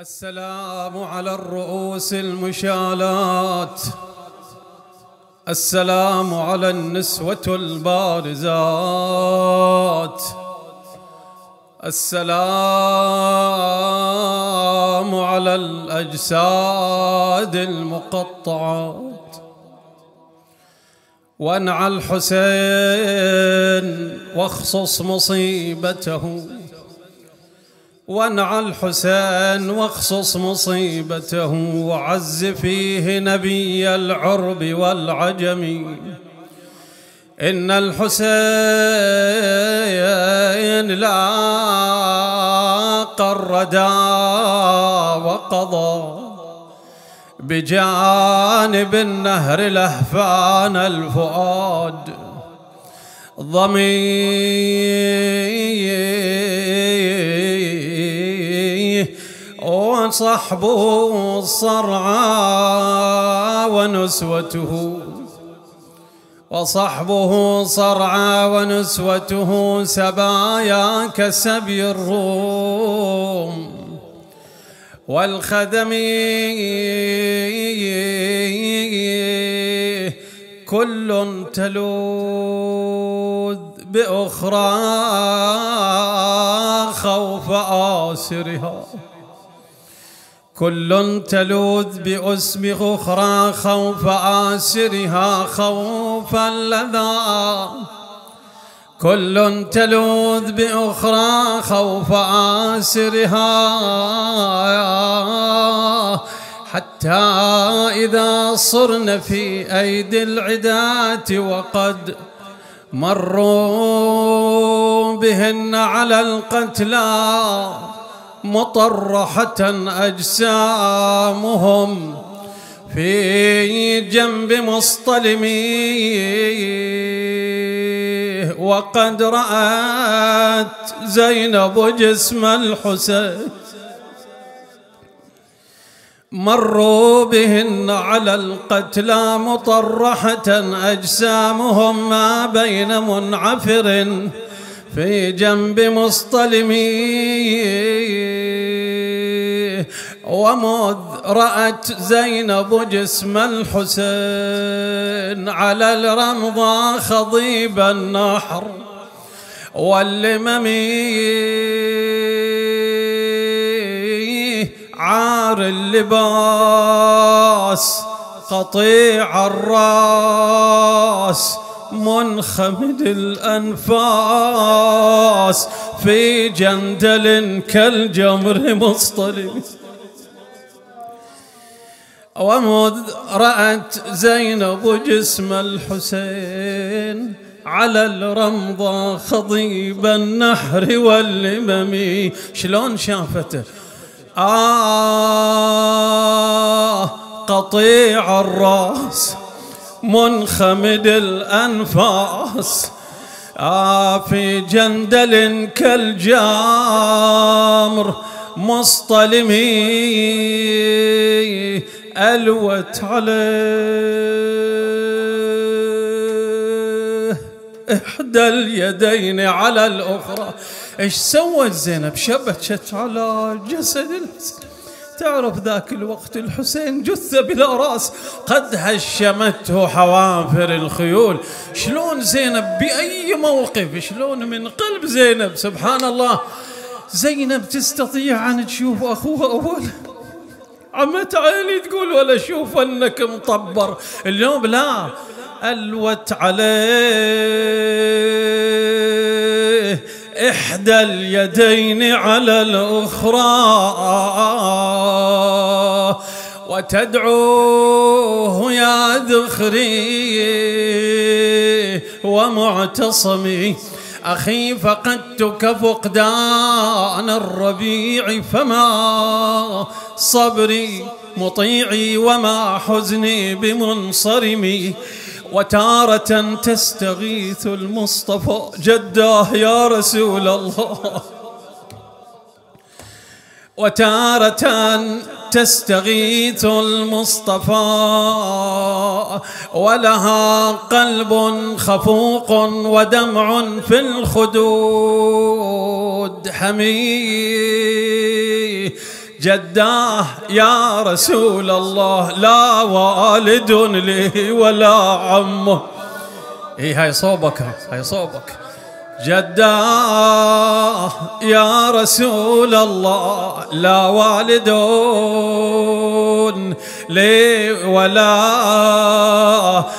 السلام على الرؤوس المشالات السلام على النسوة البارزات السلام على الأجساد المقطعات وانعى الحسين واخصص مصيبته وانع الحسين واخصص مصيبته وعز فيه نبي العرب والعجم إن الحسين لا قردا وقضى بجانب النهر لهفان الفؤاد ضمير صحب الصرعى ونسوته وصحبه صرعى ونسوته سبايا كسبي الروم والخدم كل تلوذ بأخرى خوف آسرها كل تلوذ بأسم أخرى خوف آسرها خوف لذا كل تلوذ بأخرى خوف آسرها حتى إذا صرن في أيدي العداة وقد مروا بهن على القتلى مطرحة أجسامهم في جنب مصطلميه وقد رأت زينب جسم الحسين مروا بهن على القتلى مطرحة أجسامهم ما بين منعفر في جنب مصطلمي ومذ رأت زينب جسم الحسين على الرمضة خضيب النحر واللممي عار اللباس قطيع الراس منخمد الأنفاس في جندل كالجمر مصطلم ومذ رأت زينب جسم الحسين على الرمضة خضيب النحر واللمم شلون شافته آه قطيع الراس منخمد الأنفاس في جندل كالجامر مصطلمي ألوت عليه إحدى اليدين على الأخرى إيش سوت زينب شبت على جسد الحسين تعرف ذاك الوقت الحسين جثة بلا راس قد هشمته حوافر الخيول شلون زينب بأي موقف شلون من قلب زينب سبحان الله زينب تستطيع أن تشوف أخوها أولا عمة عيني تقول ولا شوف أنك مطبر اليوم لا ألوت عليه إحدى اليدين على الأخرى وتدعوه يا ذخري ومعتصمي أخي فقدتك فقدان الربيع فما صبري مطيعي وما حزني بمنصرمي وتارة تستغيث المصطفى جداه يا رسول الله وتارة تستغيث المصطفى ولها قلب خفوق ودمع في الخدود حميد جداه يا رسول الله لا والد لي ولا عمه اي هاي صوبك هاي صوبك جداه يا رسول الله لا والد لي ولا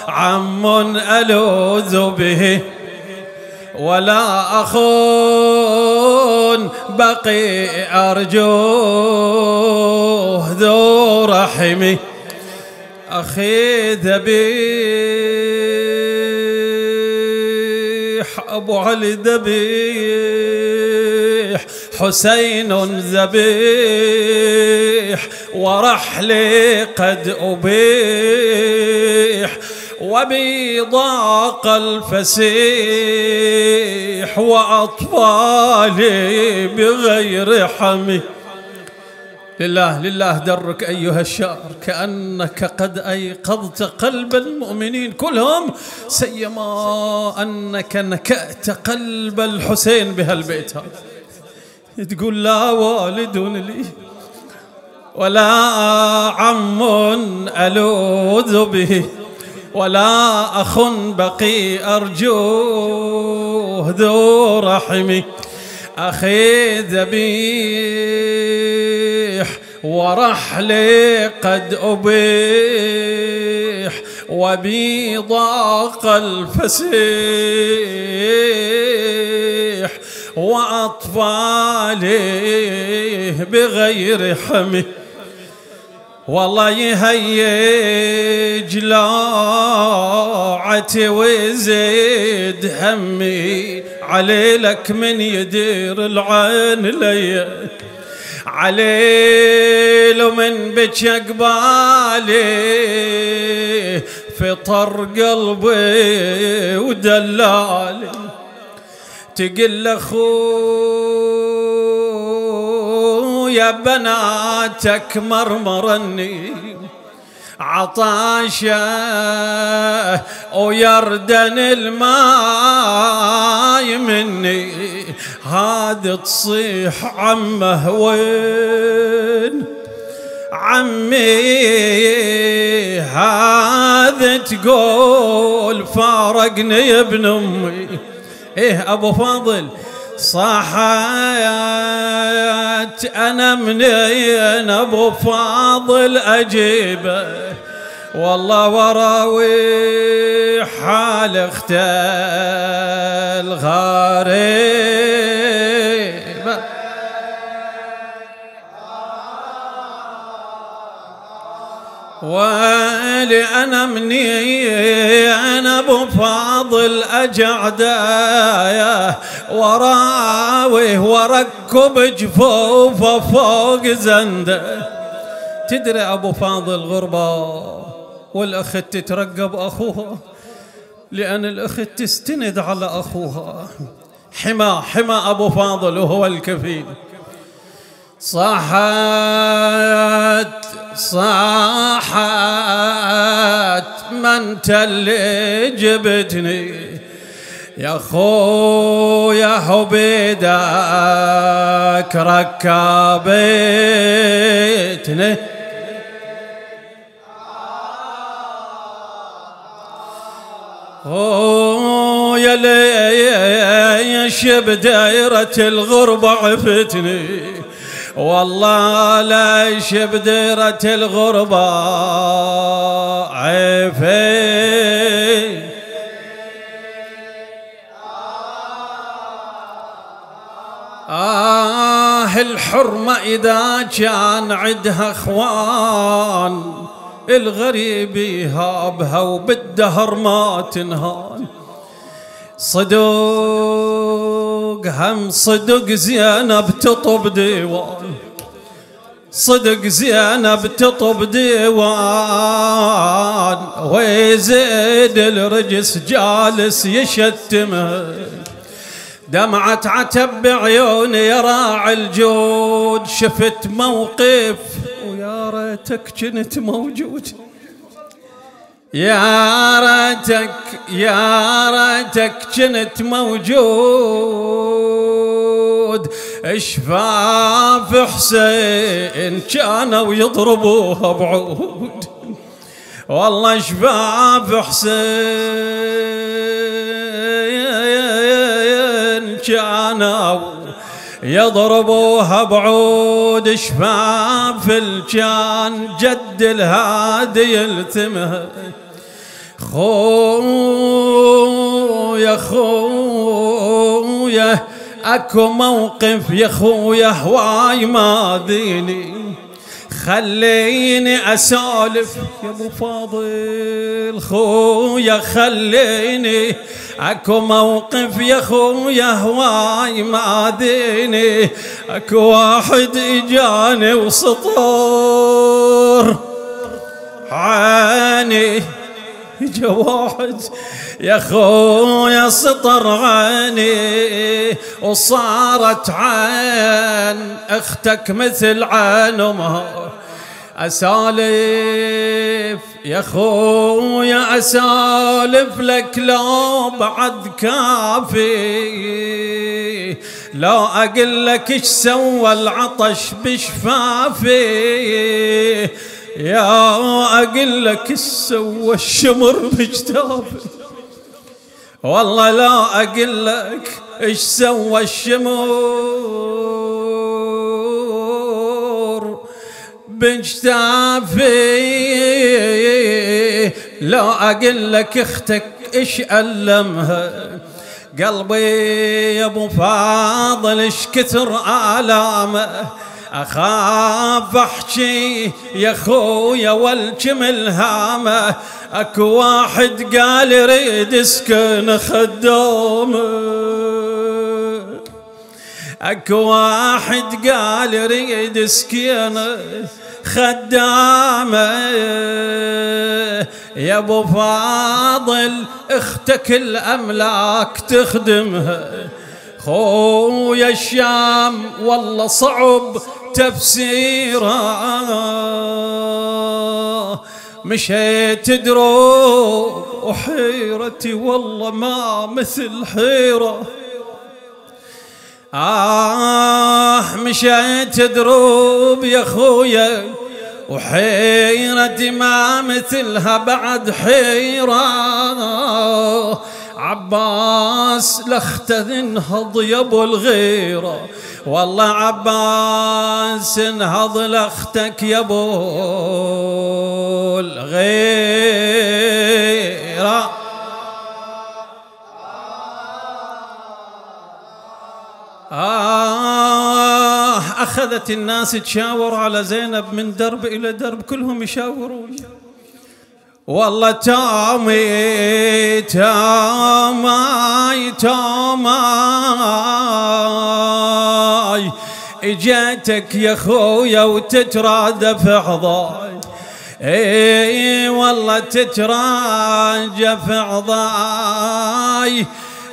عم ألوذ به ولا أخو بقي أرجوه ذو رحمي أخي ذبيح أبو علي ذبيح حسين ذبيح ورحلي قد أبيح قلف الفسيح وأطفالي بغير حمي لله لله درك أيها الشعر كأنك قد أيقظت قلب المؤمنين كلهم سيما أنك نكأت قلب الحسين بهالبيت هذا تقول لا والد لي ولا عم ألوذ به ولا أخ بقي أرجوه ذو رحم أخي ذبيح ورحلي قد أبيح وبي ضاق الفسيح وأطفالي بغير حمي والله يهيج لاعتي ويزيد همي لك من يدير العين لي عليل من بك قبالي فطر قلبي ودلالي تقل اخوي يا بناتك مرمرني عطاشه ويردن الماي مني هذا تصيح عمه وين عمي هذا تقول فارقني ابن امي ايه ابو فاضل صحيت أنا من أبو فاضل أجيبه والله وراوي حال اخته الغريب ويلي أنا مني أنا أبو فاضل أجعدايا وراويه وركب جفوفه فوق زنده تدري أبو فاضل غربة والأخت تترقب أخوها لأن الأخت تستند على أخوها حمى حمى أبو فاضل وهو الكفيل صحت صاحت من انت اللي جبتني يا خويا حبيدك ركبتني يا ليش بدايرة الغربة عفتني والله ليش بديرة الغربة عيفي آه الحرمة إذا كان عدها أخوان الغريب يهابها وبالدهر ما تنهان صدق هم صدق زينب تطب ديوان صدق زينب تطب ديوان ويزيد الرجس جالس يشتمه دمعة عتب بعيوني راعي الجود شفت موقف ويا ريتك كنت موجود يا ريتك يا ريتك كنت موجود شفاف حسين كانوا يضربوها بعود والله شفاف حسين كانوا يضربوها بعود شفاف في الجان جد الهادي يلتمها خويا خويا اكو موقف يا خويا هواي ما ديني خليني اسولف يا ابو فاضل خويا خليني اكو موقف يا خويا هواي ما ديني اكو واحد اجاني وسطور عاني اجا واحد يا خويا سطر عيني وصارت عين اختك مثل عين امها أسالف يا خويا أسالف لك لو بعد كافي لو أقول لك إيش سوى العطش بشفافي يا أقول لك إيش سوى الشمر بجتافي والله لا أقول لك إيش سوى الشمر بجتافي لو اقول لك اختك ايش ألمها قلبي يا ابو فاضل ايش كثر آلامه اخاف احكي يا خويا والجم الهامه اكو واحد قال يريد اسكن خدومه اكو واحد قال يريد سكينه خدامه يا ابو فاضل اختك الاملاك تخدمها خويا الشام والله صعب تفسيره مشيت دروب وحيرتي والله ما مثل حيره آه مشيت دروب يا خويا وحيرتي ما مثلها بعد حيرة عباس لخت انهض يا ابو الغيرة والله عباس انهض لختك يا ابو الغيره آه أخذت الناس تشاور على زينب من درب إلى درب كلهم يشاورون والله تامي تامي تامي اجيتك يا خويا وتترادى في عضاي اي والله تتراجى في عضاي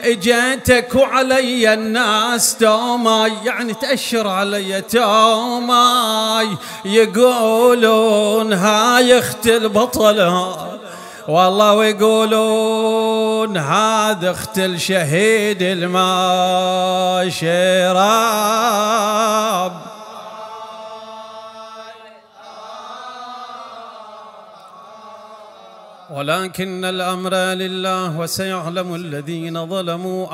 اجيتك وعلي الناس توماي يعني تأشر علي توماي يقولون هاي اخت البطلة والله ويقولون هذا اخت الشهيد الماشراب ولكن الأمر لله وسيعلم الذين ظلموا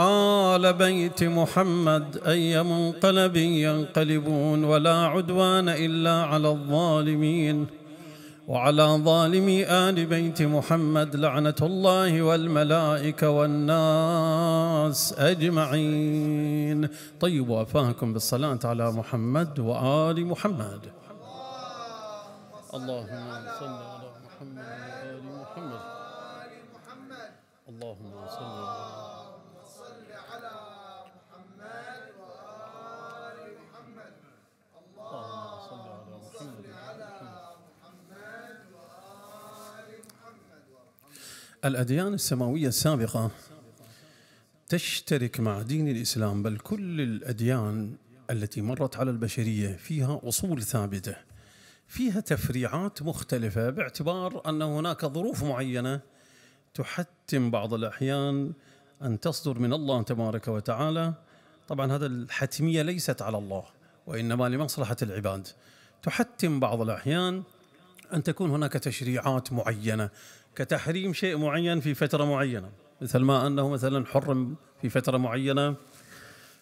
آل بيت محمد أي منقلب ينقلبون ولا عدوان إلا على الظالمين وعلى ظالمي آل بيت محمد لعنة الله والملائكة والناس أجمعين طيب وأفاكم بالصلاة على محمد وآل محمد اللهم صل الأديان السماوية السابقة تشترك مع دين الإسلام بل كل الأديان التي مرت على البشرية فيها أصول ثابتة فيها تفريعات مختلفة باعتبار أن هناك ظروف معينة تحتم بعض الأحيان أن تصدر من الله تبارك وتعالى طبعا هذا الحتمية ليست على الله وإنما لمصلحة العباد تحتم بعض الأحيان أن تكون هناك تشريعات معينة كتحريم شيء معين في فترة معينة مثل ما أنه مثلا حرم في فترة معينة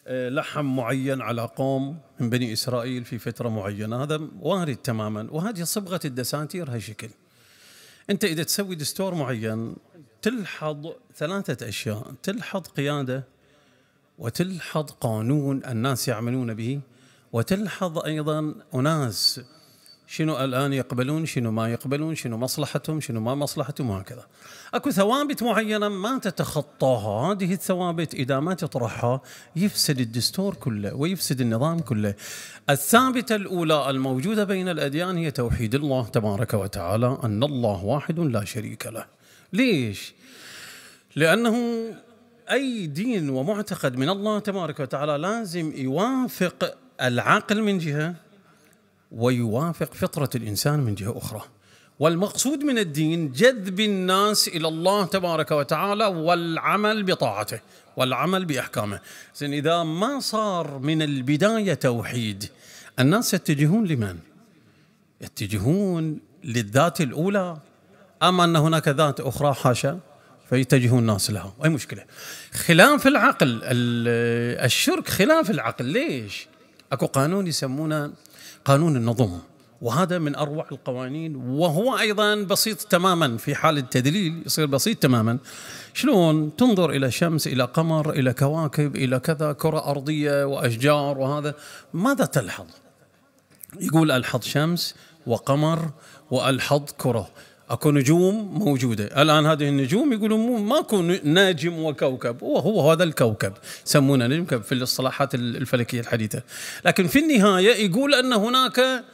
آه، لحم معين على قوم من بني إسرائيل في فترة معينة هذا وارد تماما وهذه صبغة الدساتير هالشكل أنت إذا تسوي دستور معين تلحظ ثلاثة أشياء تلحظ قيادة وتلحظ قانون الناس يعملون به وتلحظ أيضا أناس شنو الان يقبلون شنو ما يقبلون شنو مصلحتهم شنو ما مصلحتهم وهكذا اكو ثوابت معينه ما تتخطاها هذه الثوابت اذا ما تطرحها يفسد الدستور كله ويفسد النظام كله الثابته الاولى الموجوده بين الاديان هي توحيد الله تبارك وتعالى ان الله واحد لا شريك له ليش لانه اي دين ومعتقد من الله تبارك وتعالى لازم يوافق العقل من جهه ويوافق فطرة الإنسان من جهة أخرى والمقصود من الدين جذب الناس إلى الله تبارك وتعالى والعمل بطاعته والعمل بأحكامه زين إذا ما صار من البداية توحيد الناس يتجهون لمن؟ يتجهون للذات الأولى أما أن هناك ذات أخرى حاشا فيتجهون الناس لها أي مشكلة خلاف العقل الشرك خلاف العقل ليش؟ أكو قانون يسمونه قانون النظم وهذا من اروع القوانين وهو ايضا بسيط تماما في حال التدليل يصير بسيط تماما شلون تنظر الى شمس الى قمر الى كواكب الى كذا كره ارضيه واشجار وهذا ماذا تلحظ يقول الحظ شمس وقمر والحظ كره اكو نجوم موجوده الان هذه النجوم يقولون ماكو نجم وكوكب هو هو هذا الكوكب يسمونه نجم في الاصطلاحات الفلكيه الحديثه لكن في النهايه يقول ان هناك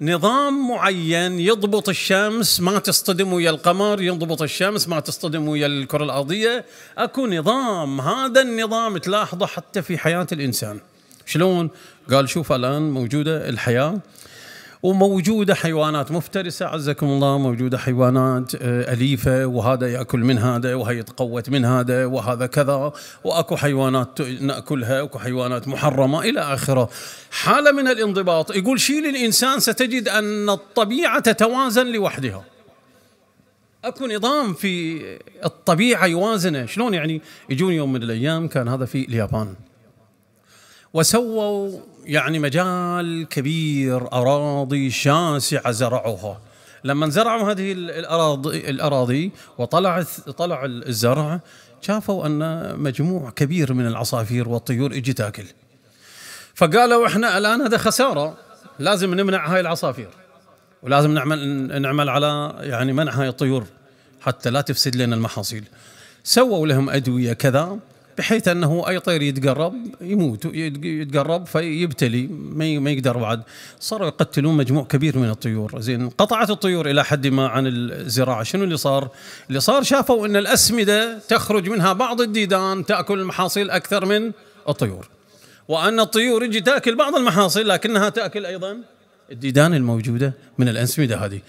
نظام معين يضبط الشمس ما تصطدم ويا القمر يضبط الشمس ما تصطدم ويا الكره الارضيه اكو نظام هذا النظام تلاحظه حتى في حياه الانسان شلون قال شوف الان موجوده الحياه وموجوده حيوانات مفترسه عزكم الله موجوده حيوانات آه، اليفه وهذا ياكل من هذا وهي يتقوت من هذا وهذا كذا واكو حيوانات ناكلها واكو حيوانات محرمه الى اخره حاله من الانضباط يقول شيل الانسان ستجد ان الطبيعه تتوازن لوحدها اكو نظام في الطبيعه يوازنه شلون يعني يجون يوم من الايام كان هذا في اليابان وسووا يعني مجال كبير اراضي شاسعه زرعوها لما زرعوا هذه الاراضي الاراضي وطلع طلع الزرع شافوا ان مجموع كبير من العصافير والطيور اجي تاكل فقالوا احنا الان هذا خساره لازم نمنع هاي العصافير ولازم نعمل نعمل على يعني منع هاي الطيور حتى لا تفسد لنا المحاصيل سووا لهم ادويه كذا بحيث انه اي طير يتقرب يموت يتقرب فيبتلي ما ما يقدر بعد صاروا يقتلون مجموع كبير من الطيور زين انقطعت الطيور الى حد ما عن الزراعه شنو اللي صار؟ اللي صار شافوا ان الاسمده تخرج منها بعض الديدان تاكل المحاصيل اكثر من الطيور وان الطيور يجي تاكل بعض المحاصيل لكنها تاكل ايضا الديدان الموجوده من الاسمده هذه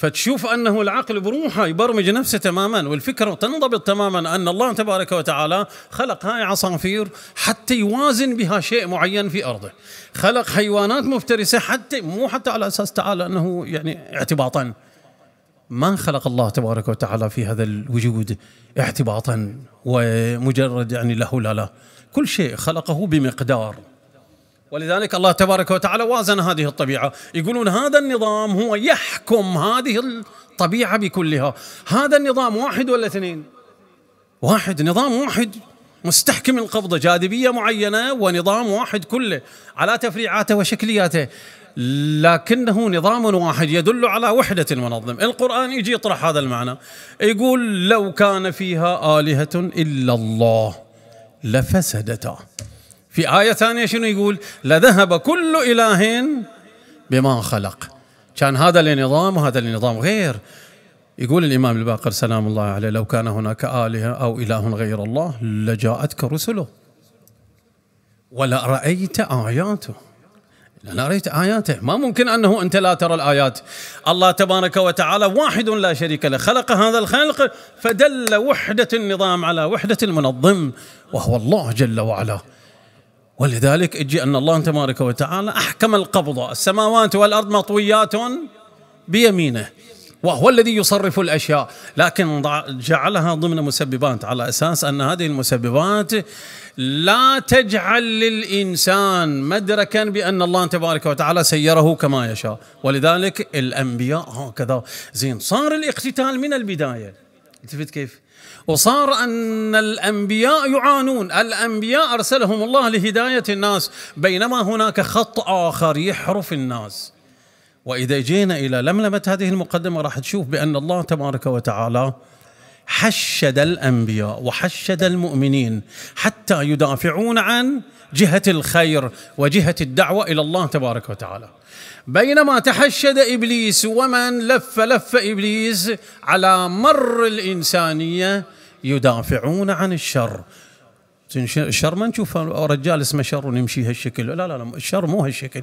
فتشوف انه العقل بروحه يبرمج نفسه تماما والفكره تنضبط تماما ان الله تبارك وتعالى خلق هاي عصافير حتى يوازن بها شيء معين في ارضه، خلق حيوانات مفترسه حتى مو حتى على اساس تعالى انه يعني اعتباطا ما خلق الله تبارك وتعالى في هذا الوجود اعتباطا ومجرد يعني له لا لا كل شيء خلقه بمقدار ولذلك الله تبارك وتعالى وازن هذه الطبيعة يقولون هذا النظام هو يحكم هذه الطبيعة بكلها هذا النظام واحد ولا اثنين واحد نظام واحد مستحكم القبضة جاذبية معينة ونظام واحد كله على تفريعاته وشكلياته لكنه نظام واحد يدل على وحدة المنظم القرآن يجي يطرح هذا المعنى يقول لو كان فيها آلهة إلا الله لفسدتا في آية ثانية شنو يقول لذهب كل إله بما خلق كان هذا لنظام وهذا لنظام غير يقول الإمام الباقر سلام الله عليه لو كان هناك آلهة أو إله غير الله لجاءتك رسله ولا رأيت آياته لا رأيت آياته ما ممكن أنه أنت لا ترى الآيات الله تبارك وتعالى واحد لا شريك له خلق هذا الخلق فدل وحدة النظام على وحدة المنظم وهو الله جل وعلا ولذلك اجي ان الله تبارك وتعالى احكم القبض السماوات والارض مطويات بيمينه وهو الذي يصرف الاشياء لكن جعلها ضمن مسببات على اساس ان هذه المسببات لا تجعل للانسان مدركا بان الله تبارك وتعالى سيره كما يشاء ولذلك الانبياء هكذا زين صار الاقتتال من البدايه التفت كيف وصار أن الأنبياء يعانون الأنبياء أرسلهم الله لهداية الناس بينما هناك خط آخر يحرف الناس وإذا جينا إلى لملمة هذه المقدمة راح تشوف بأن الله تبارك وتعالى حشد الأنبياء وحشد المؤمنين حتى يدافعون عن جهة الخير وجهة الدعوة إلى الله تبارك وتعالى بينما تحشد إبليس ومن لف لف إبليس على مر الإنسانية يدافعون عن الشر الشر ما نشوف رجال اسمه شر ونمشي هالشكل لا لا لا الشر مو هالشكل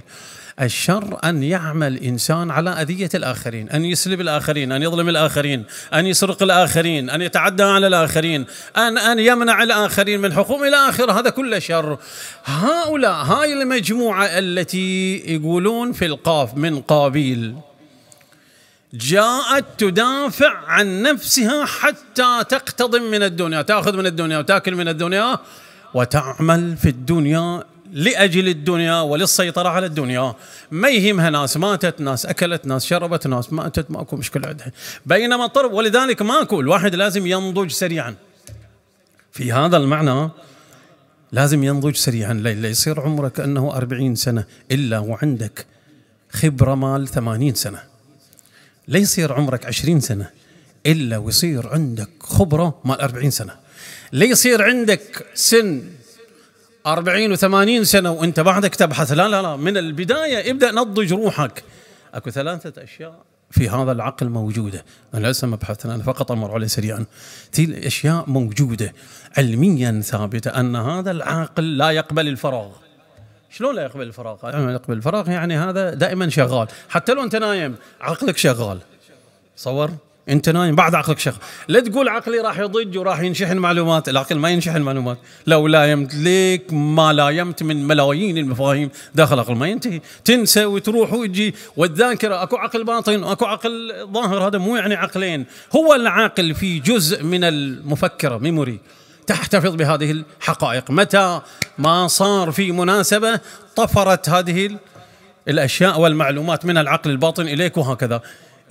الشر أن يعمل إنسان على أذية الآخرين أن يسلب الآخرين أن يظلم الآخرين أن يسرق الآخرين أن يتعدى على الآخرين أن أن يمنع الآخرين من حقوق إلى آخره هذا كله شر هؤلاء هاي المجموعة التي يقولون في القاف من قابيل جاءت تدافع عن نفسها حتى تقتضم من الدنيا تاخذ من الدنيا وتاكل من الدنيا وتعمل في الدنيا لاجل الدنيا وللسيطره على الدنيا ما يهمها ناس ماتت ناس اكلت ناس شربت ناس ماتت ماكو مشكله عندها بينما طرب ولذلك ماكو الواحد لازم ينضج سريعا في هذا المعنى لازم ينضج سريعا لا يصير عمرك أنه أربعين سنه الا وعندك خبره مال ثمانين سنه لا يصير عمرك عشرين سنة إلا ويصير عندك خبرة مال أربعين سنة لا يصير عندك سن أربعين وثمانين سنة وأنت بعدك تبحث لا لا لا من البداية ابدأ نضج روحك أكو ثلاثة أشياء في هذا العقل موجودة أنا لسه ما بحثنا أنا فقط أمر عليه سريعا تلك أشياء موجودة علميا ثابتة أن هذا العقل لا يقبل الفراغ شلون لا يقبل الفراغ؟ لا يقبل الفراغ يعني هذا دائما شغال حتى لو انت نايم عقلك شغال تصور انت نايم بعد عقلك شغال لا تقول عقلي راح يضج وراح ينشحن معلومات العقل ما ينشحن معلومات لو لايمت ليك ما لايمت من ملايين المفاهيم داخل العقل ما ينتهي تنسى وتروح وتجي والذاكره اكو عقل باطن اكو عقل ظاهر هذا مو يعني عقلين هو العقل في جزء من المفكره ميموري تحتفظ بهذه الحقائق متى ما صار في مناسبة طفرت هذه الأشياء والمعلومات من العقل الباطن إليك وهكذا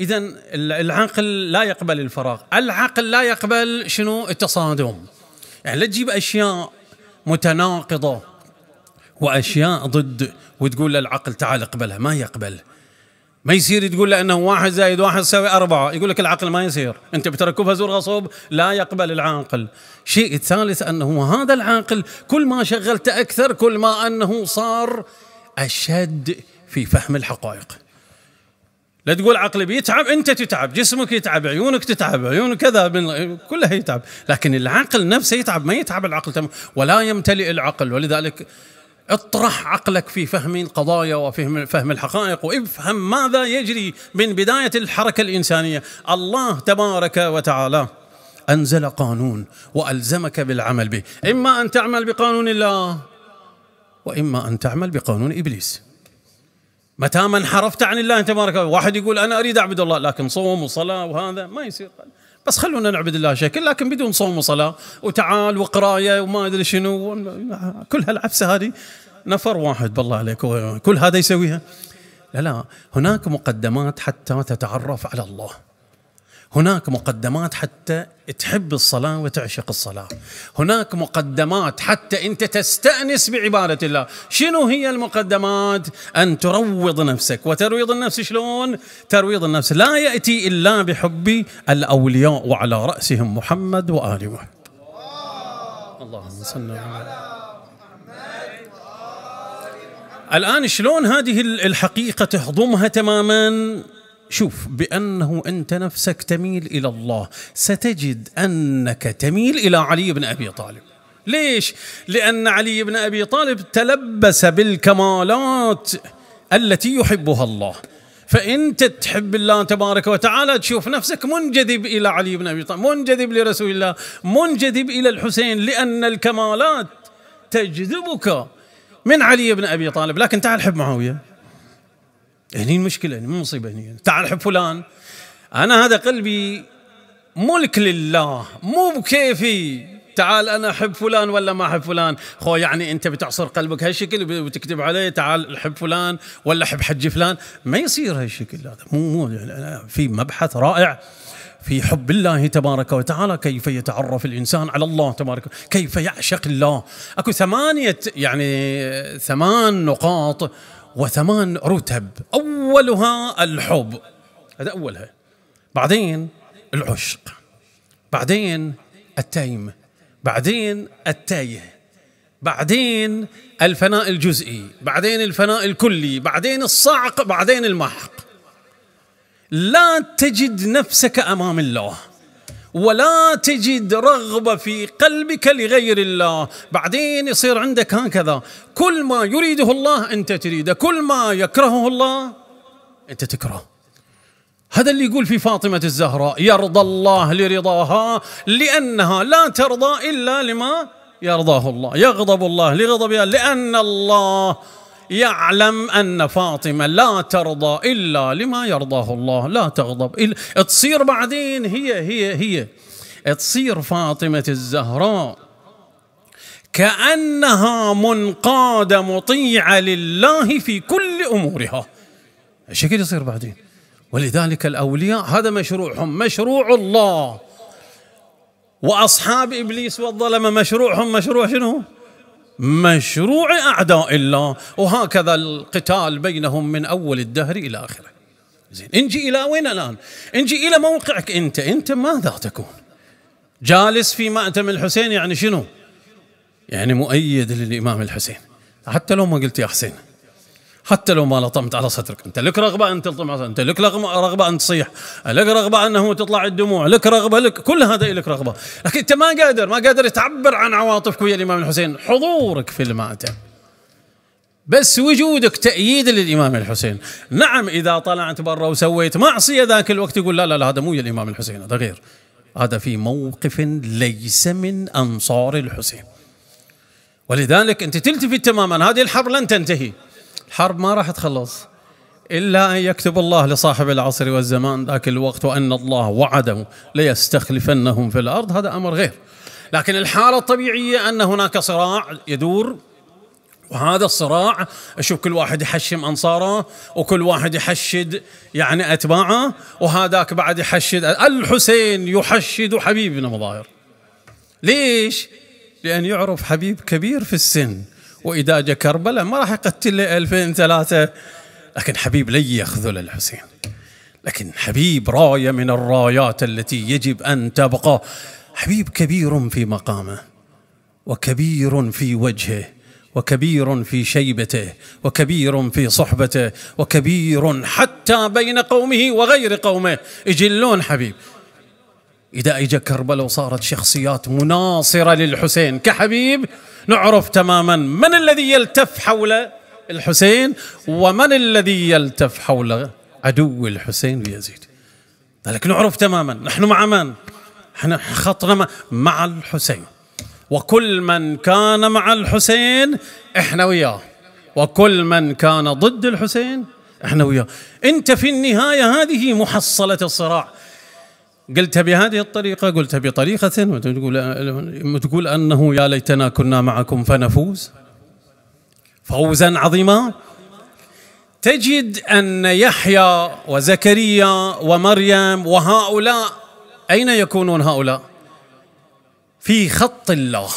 إذا العقل لا يقبل الفراغ العقل لا يقبل شنو التصادم يعني لا تجيب أشياء متناقضة وأشياء ضد وتقول للعقل تعال اقبلها ما يقبل ما يصير تقول له انه واحد زائد واحد يساوي اربعه، يقول لك العقل ما يصير، انت بتركبها زور غصوب لا يقبل العاقل. الشيء الثالث انه هذا العاقل كل ما شغلته اكثر كل ما انه صار اشد في فهم الحقائق. لا تقول عقلي بيتعب انت تتعب جسمك يتعب عيونك تتعب عيونك كذا من كلها يتعب لكن العقل نفسه يتعب ما يتعب العقل ولا يمتلئ العقل ولذلك اطرح عقلك في فهم القضايا وفهم فهم الحقائق وافهم ماذا يجري من بدايه الحركه الانسانيه الله تبارك وتعالى انزل قانون والزمك بالعمل به اما ان تعمل بقانون الله واما ان تعمل بقانون ابليس متى ما انحرفت عن الله تبارك وتعالى واحد يقول انا اريد اعبد الله لكن صوم وصلاه وهذا ما يصير بس خلونا نعبد الله شكل لكن بدون صوم وصلاه وتعال وقرايه وما ادري شنو كل هالعفسة هذه نفر واحد بالله عليك كل هذا يسويها لا لا هناك مقدمات حتى تتعرف على الله هناك مقدمات حتى تحب الصلاة وتعشق الصلاة هناك مقدمات حتى أنت تستأنس بعبادة الله شنو هي المقدمات أن تروض نفسك وترويض النفس شلون ترويض النفس لا يأتي إلا بحب الأولياء وعلى رأسهم محمد وآل محمد اللهم صل على محمد الآن شلون هذه الحقيقة تهضمها تماما شوف بأنه أنت نفسك تميل إلى الله ستجد أنك تميل إلى علي بن أبي طالب ليش؟ لأن علي بن أبي طالب تلبس بالكمالات التي يحبها الله فانت تحب الله تبارك وتعالى تشوف نفسك منجذب الى علي بن ابي طالب منجذب لرسول الله منجذب الى الحسين لان الكمالات تجذبك من علي بن ابي طالب لكن تعال حب معاويه هني المشكله هني مو مصيبه هني تعال حب فلان انا هذا قلبي ملك لله مو بكيفي تعال انا احب فلان ولا ما احب فلان خو يعني انت بتعصر قلبك هالشكل وتكتب عليه تعال احب فلان ولا احب حج فلان ما يصير هالشكل هذا مو مو يعني في مبحث رائع في حب الله تبارك وتعالى كيف يتعرف الانسان على الله تبارك كيف يعشق الله اكو ثمانيه يعني ثمان نقاط وثمان رتب أولها الحب هذا أولها بعدين العشق بعدين التيم بعدين التايه بعدين الفناء الجزئي بعدين الفناء الكلي بعدين الصعق بعدين المحق لا تجد نفسك امام الله ولا تجد رغبة في قلبك لغير الله بعدين يصير عندك هكذا كل ما يريده الله أنت تريده كل ما يكرهه الله أنت تكرهه هذا اللي يقول في فاطمة الزهراء يرضى الله لرضاها لأنها لا ترضى إلا لما يرضاه الله يغضب الله لغضبها لأن الله يعلم أن فاطمة لا ترضى إلا لما يرضاه الله لا تغضب إلا تصير بعدين هي هي هي تصير فاطمة الزهراء كأنها منقادة مطيعة لله في كل أمورها الشكل يصير بعدين ولذلك الأولياء هذا مشروعهم مشروع الله وأصحاب إبليس والظلمة مشروعهم مشروع شنو؟ مشروع أعداء الله وهكذا القتال بينهم من أول الدهر إلى آخره زين انجي إلى وين الآن انجي إلى موقعك أنت أنت ماذا تكون جالس في مأتم الحسين يعني شنو يعني مؤيد للإمام الحسين حتى لو ما قلت يا حسين حتى لو ما لطمت على صدرك انت لك رغبه ان تلطم على صدرك انت لك رغبه ان تصيح لك رغبه انه تطلع الدموع لك رغبه لك كل هذا لك رغبه لكن انت ما قادر ما قادر تعبر عن عواطفك ويا الامام الحسين حضورك في الماتم بس وجودك تأييد للإمام الحسين نعم إذا طلعت برا وسويت معصية ذاك الوقت يقول لا لا لا هذا مو الإمام الحسين هذا غير هذا في موقف ليس من أنصار الحسين ولذلك أنت تلتفت تماما هذه الحرب لن تنتهي الحرب ما راح تخلص إلا أن يكتب الله لصاحب العصر والزمان ذاك الوقت وأن الله وعده ليستخلفنهم في الأرض هذا أمر غير لكن الحالة الطبيعية أن هناك صراع يدور وهذا الصراع اشوف كل واحد يحشم انصاره وكل واحد يحشد يعني اتباعه وهذاك بعد يحشد الحسين يحشد حبيبنا مظاهر ليش؟ لان يعرف حبيب كبير في السن واذا جاء كربلاء ما راح يقتل لي 2000 ثلاثه لكن حبيب لن يخذل الحسين لكن حبيب رايه من الرايات التي يجب ان تبقى حبيب كبير في مقامه وكبير في وجهه وكبير في شيبته وكبير في صحبته وكبير حتى بين قومه وغير قومه يجلون حبيب إذا إجا كربلاء وصارت شخصيات مناصرة للحسين كحبيب نعرف تماما من الذي يلتف حول الحسين ومن الذي يلتف حول عدو الحسين ويزيد ذلك نعرف تماما نحن مع من احنا خطنا مع الحسين وكل من كان مع الحسين احنا وياه وكل من كان ضد الحسين احنا وياه انت في النهايه هذه محصله الصراع قلت بهذه الطريقة قلت بطريقة وتقول تقول أنه يا ليتنا كنا معكم فنفوز فوزا عظيما تجد أن يحيى وزكريا ومريم وهؤلاء أين يكونون هؤلاء؟ في خط الله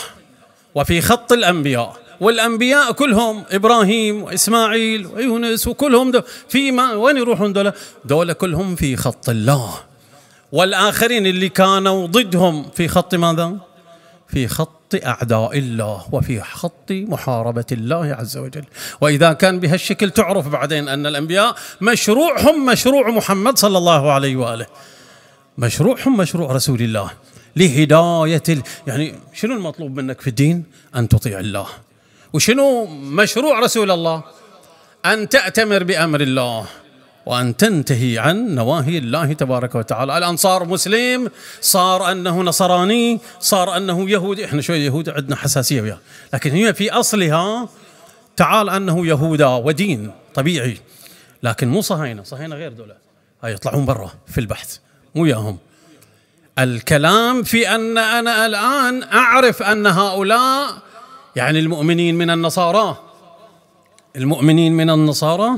وفي خط الأنبياء والأنبياء كلهم إبراهيم وإسماعيل ويونس وكلهم دول في ما وين يروحون دولة دولة كلهم في خط الله والآخرين اللي كانوا ضدهم في خط ماذا؟ في خط أعداء الله وفي خط محاربة الله عز وجل وإذا كان بهالشكل تعرف بعدين أن الأنبياء مشروعهم مشروع محمد صلى الله عليه وآله مشروعهم مشروع رسول الله لهداية ال... يعني شنو المطلوب منك في الدين؟ أن تطيع الله وشنو مشروع رسول الله؟ أن تأتمر بأمر الله وأن تنتهي عن نواهي الله تبارك وتعالى الآن صار مسلم صار أنه نصراني صار أنه يهودي إحنا شوية يهود عندنا حساسية وياه لكن هي في أصلها تعال أنه يهودا ودين طبيعي لكن مو صهاينة صهاينة غير دولة هاي يطلعون برا في البحث مو ياهم الكلام في أن أنا الآن أعرف أن هؤلاء يعني المؤمنين من النصارى المؤمنين من النصارى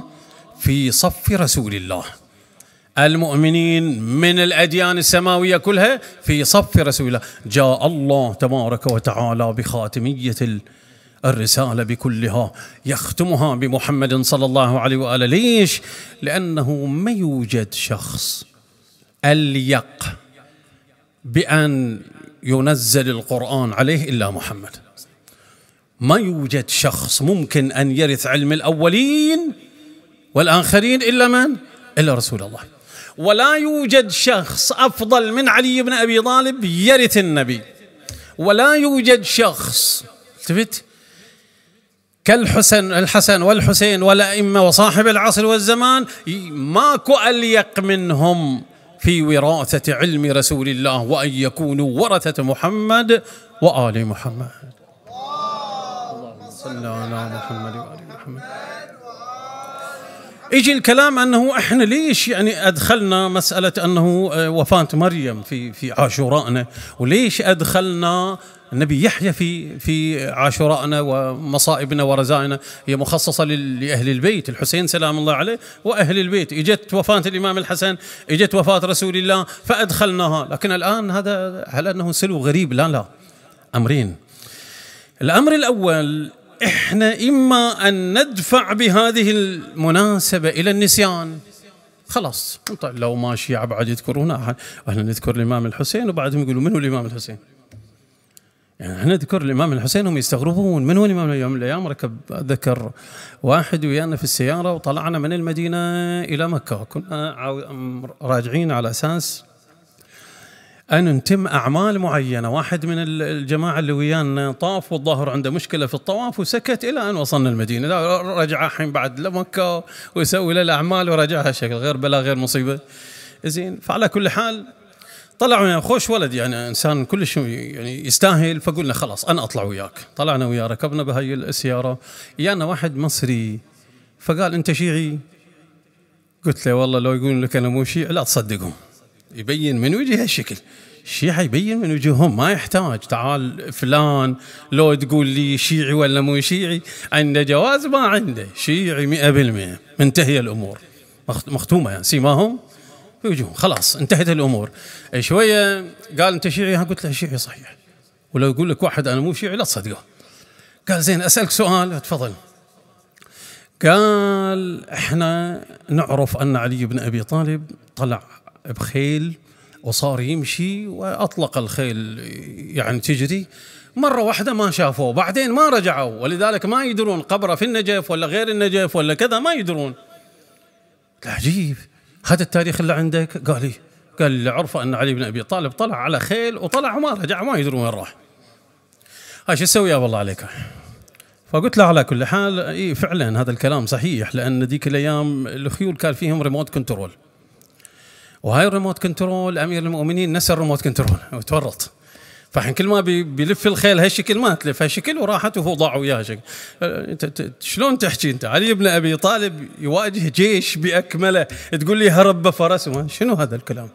في صف رسول الله المؤمنين من الأديان السماوية كلها في صف رسول الله جاء الله تبارك وتعالى بخاتمية الرسالة بكلها يختمها بمحمد صلى الله عليه وآله ليش؟ لأنه ما يوجد شخص أليق بأن ينزل القرآن عليه إلا محمد ما يوجد شخص ممكن أن يرث علم الأولين والآخرين إلا من؟ إلا رسول الله ولا يوجد شخص أفضل من علي بن أبي طالب يرث النبي ولا يوجد شخص التفت كالحسن الحسن والحسين والأئمة وصاحب العصر والزمان ماكو أليق منهم في وراثة علم رسول الله وأن يكونوا ورثة محمد وآل محمد اللهم صل على محمد وآل محمد يجي الكلام انه احنا ليش يعني ادخلنا مساله انه آه، وفاه مريم في في عاشورائنا وليش ادخلنا النبي يحيى في في عاشورائنا ومصائبنا ورزائنا هي مخصصه لاهل البيت الحسين سلام الله عليه واهل البيت اجت وفاه الامام الحسن اجت وفاه رسول الله فادخلناها لكن الان هذا هل انه سلو غريب لا لا امرين الامر الاول احنا اما ان ندفع بهذه المناسبه الى النسيان خلاص طيب لو ما شيعة بعد يذكرون احد احنا نذكر الامام الحسين وبعدهم يقولوا من هو الامام الحسين؟ يعني احنا نذكر الامام الحسين هم يستغربون من هو الامام يوم من الايام ركب ذكر واحد ويانا في السياره وطلعنا من المدينه الى مكه كنا راجعين على اساس أن نتم أعمال معينة واحد من الجماعة اللي ويانا طاف والظاهر عنده مشكلة في الطواف وسكت إلى أن وصلنا المدينة لا رجع الحين بعد لمكة ويسوي له الأعمال ورجعها شكل غير بلا غير مصيبة زين فعلى كل حال طلعنا يعني خوش ولد يعني انسان كلش يعني يستاهل فقلنا خلاص انا اطلع وياك طلعنا وياه ركبنا بهاي السياره يانا واحد مصري فقال انت شيعي قلت له والله لو يقولون لك انا مو شيعي لا تصدقهم يبين من وجه هالشكل الشيعة يبين من وجههم ما يحتاج تعال فلان لو تقول لي شيعي ولا مو شيعي عنده جواز ما عنده شيعي مئة بالمئة منتهي الأمور مختومة يعني سيماهم في وجههم خلاص انتهت الأمور شوية قال أنت شيعي ها قلت له شيعي صحيح ولو يقول لك واحد أنا مو شيعي لا تصدقه قال زين أسألك سؤال تفضل قال احنا نعرف أن علي بن أبي طالب طلع بخيل وصار يمشي واطلق الخيل يعني تجري مرة واحدة ما شافوه بعدين ما رجعوا ولذلك ما يدرون قبره في النجف ولا غير النجف ولا كذا ما يدرون عجيب هذا التاريخ اللي عندك قال إيه؟ لي قال اللي عرفه أن علي بن أبي طالب طلع على خيل وطلع وما رجع ما يدرون وين راح ايش اسوي يا والله عليك فقلت له على كل حال اي فعلا هذا الكلام صحيح لان ذيك الايام الخيول كان فيهم ريموت كنترول وهاي الريموت كنترول امير المؤمنين نسى الريموت كنترول وتورط فالحين كل ما بيلف الخيل هالشكل ما تلف هالشكل وراحت وهو ضاع وياه شكل أه، شلون تحكي انت علي بن ابي طالب يواجه جيش باكمله تقول لي هرب بفرس شنو هذا الكلام؟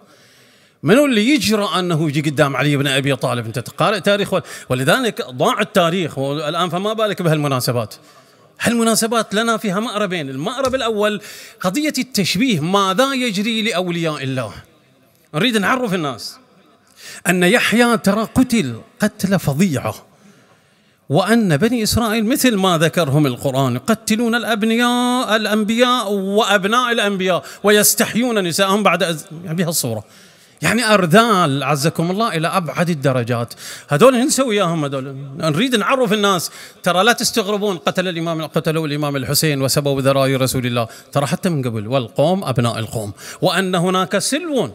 منو اللي يجرى انه يجي قدام علي بن ابي طالب انت قارئ تاريخ ولذلك ضاع التاريخ والان فما بالك بهالمناسبات هالمناسبات لنا فيها مأربين المأرب الأول قضية التشبيه ماذا يجري لأولياء الله نريد نعرف الناس أن يحيى ترى قتل قتلة فظيعة وأن بني إسرائيل مثل ما ذكرهم القرآن يقتلون الأبنياء الأنبياء وأبناء الأنبياء ويستحيون نساءهم بعد أز... يعني بهالصورة يعني أرذال عزكم الله إلى أبعد الدرجات هذول نسوي وياهم هذول نريد نعرف الناس ترى لا تستغربون قتل الإمام قتلوا الإمام الحسين وسبوا ذراي رسول الله ترى حتى من قبل والقوم أبناء القوم وأن هناك سلو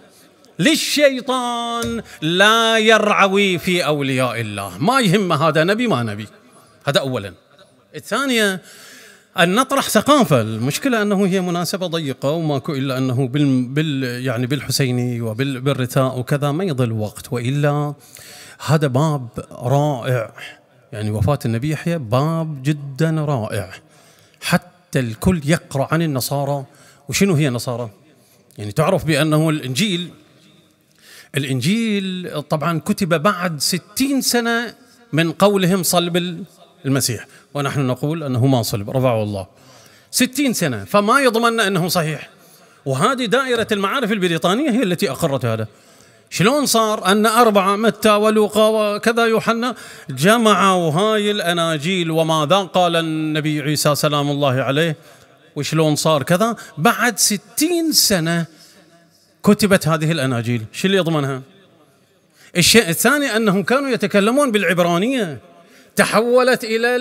للشيطان لا يرعوي في أولياء الله ما يهم هذا نبي ما نبي هذا أولا الثانية ان نطرح ثقافه المشكله انه هي مناسبه ضيقه وماكو الا انه بال, بال يعني بالحسيني وبالرثاء وكذا ما يضل وقت والا هذا باب رائع يعني وفاه النبي يحيى باب جدا رائع حتى الكل يقرا عن النصارى وشنو هي النصارى يعني تعرف بانه الانجيل الانجيل طبعا كتب بعد ستين سنه من قولهم صلب المسيح ونحن نقول أنه ما صلب رفعه الله ستين سنة فما يضمن أنه صحيح وهذه دائرة المعارف البريطانية هي التي أقرت هذا شلون صار أن أربعة متى ولوقا وكذا يوحنا جمعوا هاي الأناجيل وماذا قال النبي عيسى سلام الله عليه وشلون صار كذا بعد ستين سنة كتبت هذه الأناجيل شو اللي يضمنها الشيء الثاني أنهم كانوا يتكلمون بالعبرانية تحولت إلى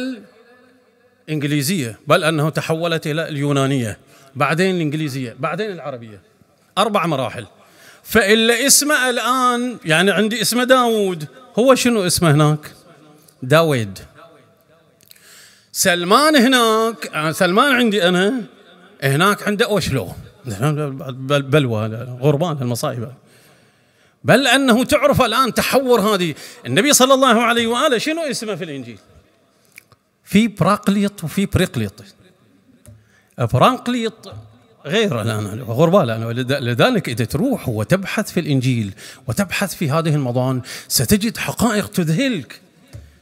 إنجليزية بل أنه تحولت إلى اليونانية بعدين الإنجليزية بعدين العربية أربع مراحل فإلا اسمه الآن يعني عندي اسمه داود هو شنو اسمه هناك داود سلمان هناك آه، سلمان عندي أنا هناك عنده أوشلو بلوى غربان المصائب بل أنه تعرف الآن تحور هذه النبي صلى الله عليه وآله شنو اسمه في الإنجيل في براقليط وفي بريقليط برانقليط غير الآن غربال انا لذلك إذا تروح وتبحث في الإنجيل وتبحث في هذه المضان ستجد حقائق تذهلك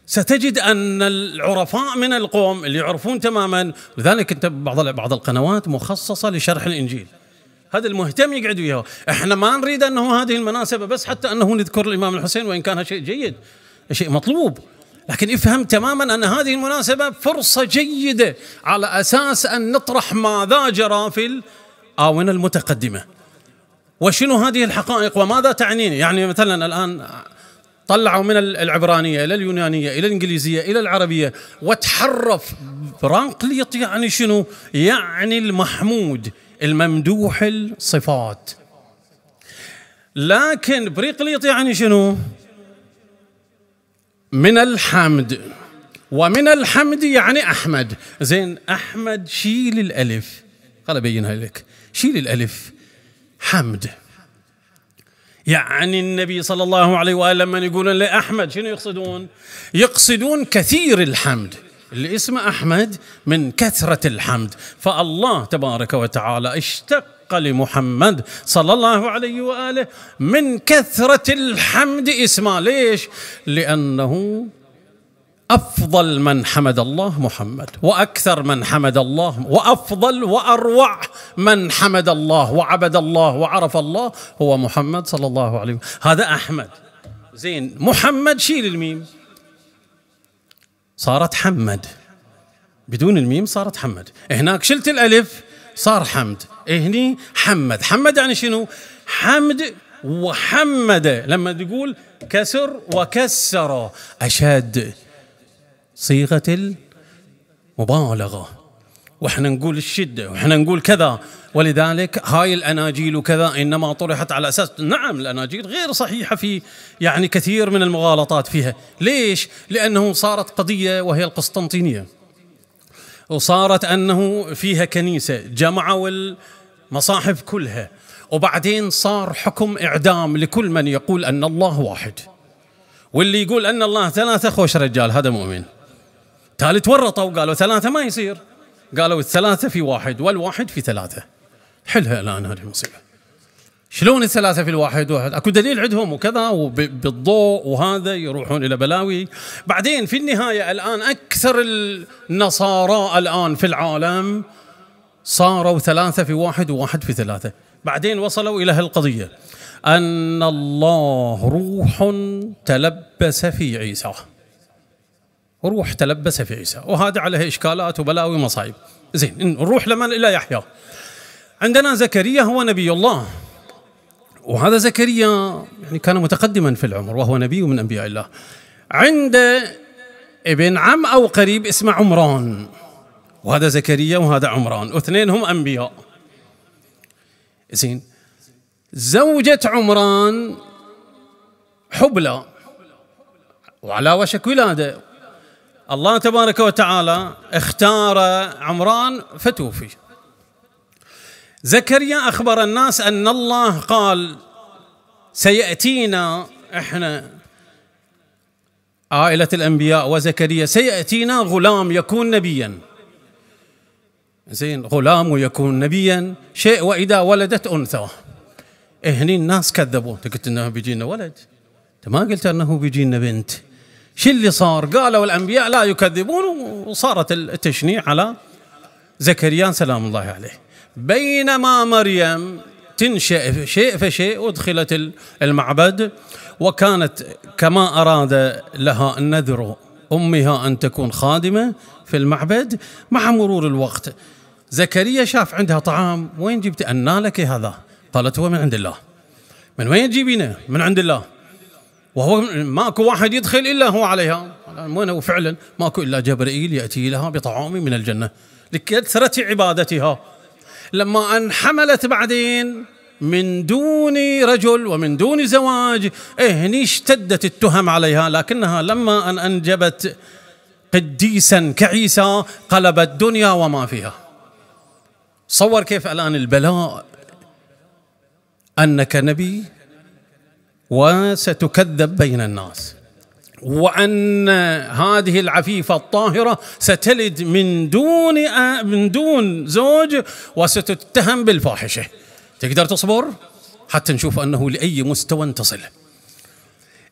ستجد أن العرفاء من القوم اللي يعرفون تماما لذلك أنت بعض بعض القنوات مخصصة لشرح الإنجيل هذا المهتم يقعد وياه احنا ما نريد أنه هذه المناسبة بس حتى أنه نذكر الإمام الحسين وإن كان شيء جيد شيء مطلوب لكن افهم تماما ان هذه المناسبه فرصه جيده على اساس ان نطرح ماذا جرى في الاونه المتقدمه. وشنو هذه الحقائق وماذا تعني يعني مثلا الان طلعوا من العبرانيه الى اليونانيه الى الانجليزيه الى العربيه وتحرف برانقليط يعني شنو؟ يعني المحمود الممدوح الصفات. لكن بريقليط يعني شنو؟ من الحمد ومن الحمد يعني أحمد زين أحمد شيل الألف خل أبينها لك شيل الألف حمد يعني النبي صلى الله عليه وآله لما يقولون لأحمد شنو يقصدون يقصدون كثير الحمد اللي اسمه أحمد من كثرة الحمد فالله تبارك وتعالى اشتق الحق لمحمد صلى الله عليه واله من كثره الحمد اسمه ليش؟ لانه افضل من حمد الله محمد واكثر من حمد الله وافضل واروع من حمد الله وعبد الله وعرف الله هو محمد صلى الله عليه وسلم هذا احمد زين محمد شيل الميم صارت حمد بدون الميم صارت حمد هناك شلت الالف صار حمد إيه هني حمد حمد يعني شنو حمد وحمد لما تقول كسر وكسر أشاد صيغة المبالغة واحنا نقول الشدة واحنا نقول كذا ولذلك هاي الأناجيل وكذا إنما طرحت على أساس نعم الأناجيل غير صحيحة في يعني كثير من المغالطات فيها ليش؟ لأنه صارت قضية وهي القسطنطينية وصارت أنه فيها كنيسة جمعوا المصاحف كلها وبعدين صار حكم إعدام لكل من يقول أن الله واحد واللي يقول أن الله ثلاثة خوش رجال هذا مؤمن تالي تورطوا قالوا ثلاثة ما يصير قالوا الثلاثة في واحد والواحد في ثلاثة حلها الآن هذه المصيبة شلون الثلاثه في الواحد واحد اكو دليل عندهم وكذا وبالضوء وهذا يروحون الى بلاوي بعدين في النهايه الان اكثر النصارى الان في العالم صاروا ثلاثه في واحد وواحد في ثلاثه بعدين وصلوا الى هالقضيه ان الله روح تلبس في عيسى روح تلبس في عيسى وهذا عليه اشكالات وبلاوي ومصايب زين نروح لمن الى يحيى عندنا زكريا هو نبي الله وهذا زكريا يعني كان متقدما في العمر وهو نبي من انبياء الله عند ابن عم او قريب اسمه عمران وهذا زكريا وهذا عمران واثنين هم انبياء زين زوجة عمران حبلى وعلى وشك ولاده الله تبارك وتعالى اختار عمران فتوفي زكريا أخبر الناس أن الله قال سيأتينا إحنا عائلة الأنبياء وزكريا سيأتينا غلام يكون نبيا زين غلام يكون نبيا شيء وإذا ولدت أنثى هني الناس كذبوا أنت قلت أنه بيجينا ولد أنت ما قلت أنه بيجينا بنت شو اللي صار قالوا الأنبياء لا يكذبون وصارت التشنيع على زكريا سلام الله عليه بينما مريم تنشأ شيء فشيء أدخلت المعبد وكانت كما أراد لها النذر أمها أن تكون خادمة في المعبد مع مرور الوقت زكريا شاف عندها طعام وين جبت أنا لك هذا قالت هو من عند الله من وين تجيبينه من عند الله وهو ماكو واحد يدخل الا هو عليها وفعلا ماكو الا جبرائيل ياتي لها بطعام من الجنه لكثره عبادتها لما أن حملت بعدين من دون رجل ومن دون زواج هني اشتدت التهم عليها لكنها لما أن أنجبت قديسا كعيسى قلبت الدنيا وما فيها صور كيف الآن البلاء أنك نبي وستكذب بين الناس وان هذه العفيفه الطاهره ستلد من دون من دون زوج وستتهم بالفاحشه تقدر تصبر حتى نشوف انه لاي مستوى تصل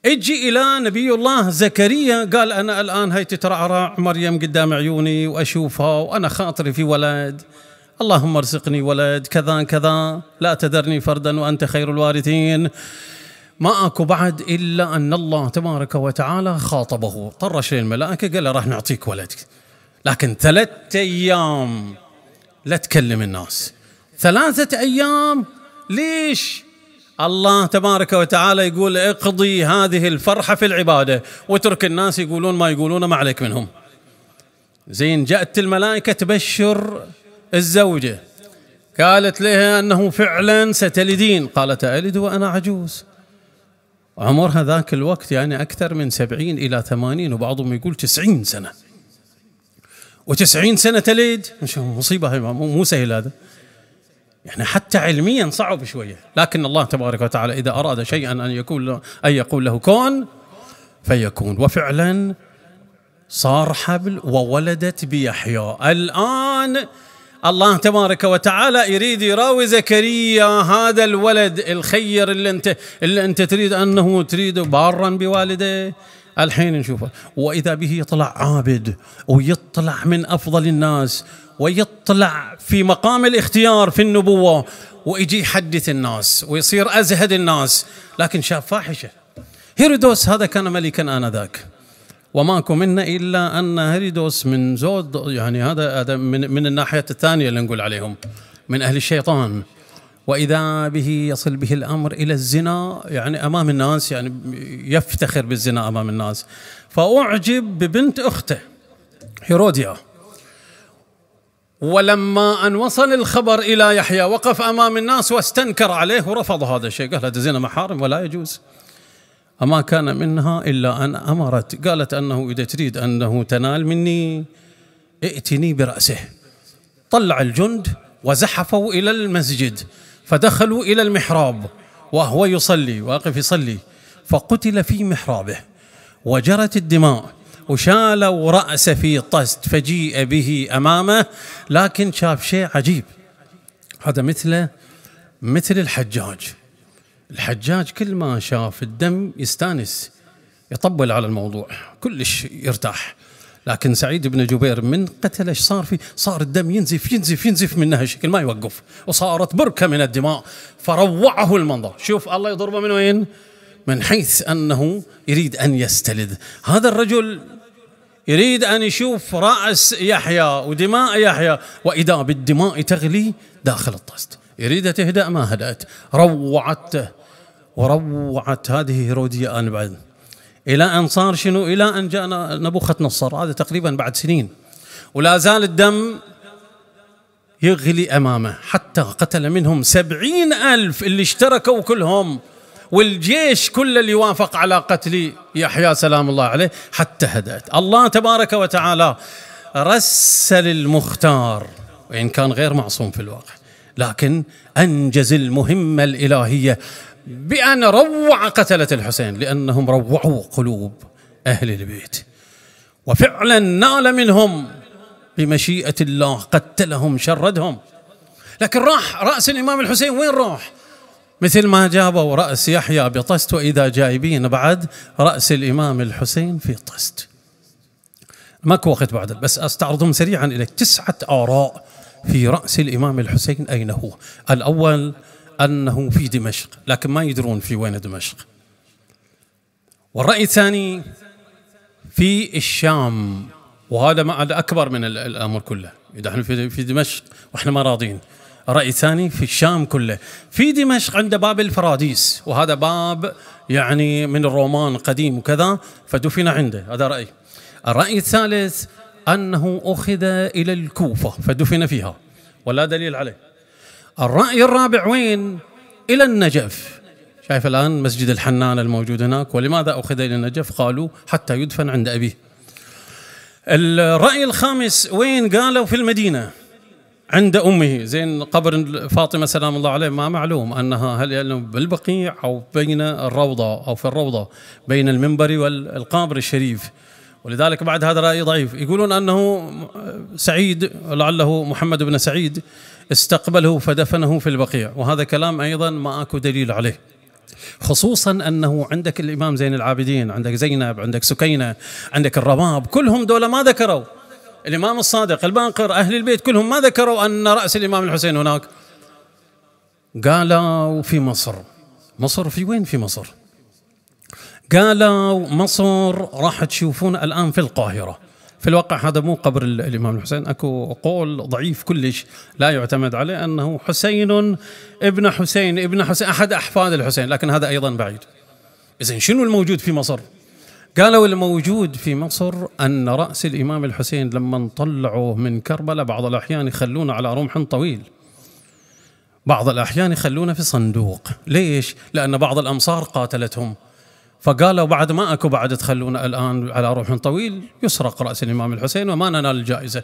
اجي الى نبي الله زكريا قال انا الان هي تترعرع مريم قدام عيوني واشوفها وانا خاطري في ولد اللهم ارزقني ولد كذا كذا لا تذرني فردا وانت خير الوارثين ما اكو بعد الا ان الله تبارك وتعالى خاطبه طرش للملائكه قال له راح نعطيك ولدك لكن ثلاثة ايام لا تكلم الناس ثلاثة ايام ليش؟ الله تبارك وتعالى يقول اقضي هذه الفرحة في العبادة وترك الناس يقولون ما يقولون ما عليك منهم زين جاءت الملائكة تبشر الزوجة قالت لها أنه فعلا ستلدين قالت ألد وأنا عجوز عمرها ذاك الوقت يعني أكثر من سبعين إلى ثمانين وبعضهم يقول تسعين سنة وتسعين سنة تليد مصيبة هاي مو سهل هذا يعني حتى علميا صعب شوية لكن الله تبارك وتعالى إذا أراد شيئا أن يكون أن يقول له كون فيكون وفعلا صار حبل وولدت بيحيى الآن الله تبارك وتعالى يريد يراوي زكريا هذا الولد الخير اللي انت اللي انت تريد انه تريده بارا بوالده الحين نشوفه واذا به يطلع عابد ويطلع من افضل الناس ويطلع في مقام الاختيار في النبوه ويجي يحدث الناس ويصير ازهد الناس لكن شاف فاحشه هيرودوس هذا كان ملكا انذاك وما كمنا الا ان هريدوس من زود يعني هذا هذا من, من الناحيه الثانيه اللي نقول عليهم من اهل الشيطان واذا به يصل به الامر الى الزنا يعني امام الناس يعني يفتخر بالزنا امام الناس فاعجب ببنت اخته هيروديا ولما ان وصل الخبر الى يحيى وقف امام الناس واستنكر عليه ورفض هذا الشيء قال هذا زنا محارم ولا يجوز أما كان منها إلا أن أمرت قالت أنه إذا تريد أنه تنال مني ائتني برأسه طلع الجند وزحفوا إلى المسجد فدخلوا إلى المحراب وهو يصلي واقف يصلي فقتل في محرابه وجرت الدماء وشالوا رأسه في طست فجيء به أمامه لكن شاف شيء عجيب هذا مثله مثل الحجاج الحجاج كل ما شاف الدم يستانس يطبل على الموضوع كلش يرتاح لكن سعيد بن جبير من قتل ايش صار فيه؟ صار الدم ينزف ينزف ينزف منها شكل ما يوقف وصارت بركه من الدماء فروعه المنظر، شوف الله يضربه من وين؟ من حيث انه يريد ان يستلذ، هذا الرجل يريد ان يشوف راس يحيى ودماء يحيى واذا بالدماء تغلي داخل الطست. يريد تهدأ ما هدأت روعته وروعت هذه هيرودية آن بعد إلى أن صار شنو إلى أن جاء نبوخذ نصر هذا تقريبا بعد سنين ولا زال الدم يغلي أمامه حتى قتل منهم سبعين ألف اللي اشتركوا كلهم والجيش كله اللي وافق على قتل يحيى سلام الله عليه حتى هدأت الله تبارك وتعالى رسل المختار وإن كان غير معصوم في الواقع لكن أنجز المهمة الإلهية بأن روع قتلة الحسين لأنهم روعوا قلوب أهل البيت وفعلا نال منهم بمشيئة الله قتلهم شردهم لكن راح رأس الإمام الحسين وين راح مثل ما جابوا رأس يحيى بطست وإذا جايبين بعد رأس الإمام الحسين في طست ماكو وقت بعد بس أستعرضهم سريعا إليك تسعة آراء في رأس الإمام الحسين أين هو الأول أنه في دمشق لكن ما يدرون في وين دمشق والرأي الثاني في الشام وهذا ما هذا أكبر من الأمر كله إذا احنا في دمشق وإحنا ما راضين رأي ثاني في الشام كله في دمشق عند باب الفراديس وهذا باب يعني من الرومان قديم وكذا فدفن عنده هذا رأي الرأي الثالث أنه أخذ إلى الكوفة فدفن فيها ولا دليل عليه الرأي الرابع وين إلى النجف شايف الآن مسجد الحنان الموجود هناك ولماذا أخذ إلى النجف قالوا حتى يدفن عند أبيه الرأي الخامس وين قالوا في المدينة عند أمه زين قبر فاطمة سلام الله عليه ما معلوم أنها هل يعلم يعني بالبقيع أو بين الروضة أو في الروضة بين المنبر والقبر الشريف ولذلك بعد هذا رأي ضعيف يقولون أنه سعيد لعله محمد بن سعيد استقبله فدفنه في البقيع وهذا كلام أيضا ما أكو دليل عليه خصوصا انه عندك الامام زين العابدين عندك زينب عندك سكينه عندك الرباب كلهم دولة ما ذكروا الامام الصادق الباقر اهل البيت كلهم ما ذكروا ان راس الامام الحسين هناك قالوا في مصر مصر في وين في مصر قالوا مصر راح تشوفون الان في القاهره في الواقع هذا مو قبر الامام الحسين اكو قول ضعيف كلش لا يعتمد عليه انه حسين ابن حسين ابن حسين احد احفاد الحسين لكن هذا ايضا بعيد اذا شنو الموجود في مصر قالوا الموجود في مصر ان راس الامام الحسين لما طلعوه من كربلاء بعض الاحيان يخلونه على رمح طويل بعض الاحيان يخلونه في صندوق ليش لان بعض الامصار قاتلتهم فقالوا بعد ما اكو بعد تخلونا الان على روح طويل يسرق راس الامام الحسين وما ننال الجائزه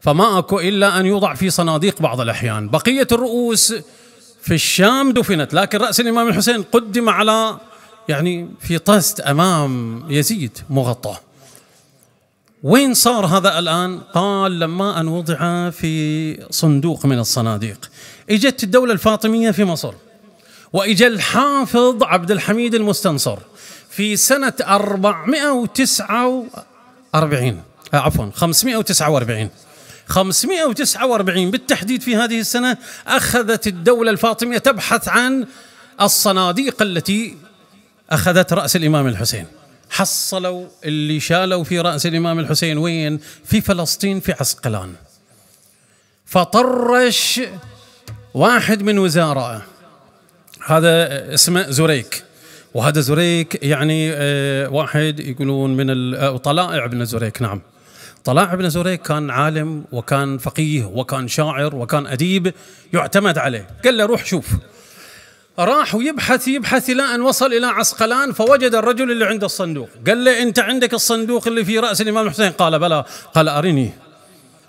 فما اكو الا ان يوضع في صناديق بعض الاحيان بقيه الرؤوس في الشام دفنت لكن راس الامام الحسين قدم على يعني في طست امام يزيد مغطى وين صار هذا الان قال لما ان وضع في صندوق من الصناديق اجت الدوله الفاطميه في مصر وإجا الحافظ عبد الحميد المستنصر في سنة 449 آه، عفوا 549 549 بالتحديد في هذه السنة أخذت الدولة الفاطمية تبحث عن الصناديق التي أخذت رأس الإمام الحسين حصلوا اللي شالوا في رأس الإمام الحسين وين في فلسطين في عسقلان فطرش واحد من وزرائه هذا اسمه زريك وهذا زريك يعني آه، واحد يقولون من آه، طلائع بن زريك نعم طلائع بن زريك كان عالم وكان فقيه وكان شاعر وكان أديب يعتمد عليه قال له روح شوف راح ويبحث يبحث إلى أن وصل إلى عسقلان فوجد الرجل اللي عنده الصندوق قال له أنت عندك الصندوق اللي في رأس الإمام الحسين قال بلى قال أرني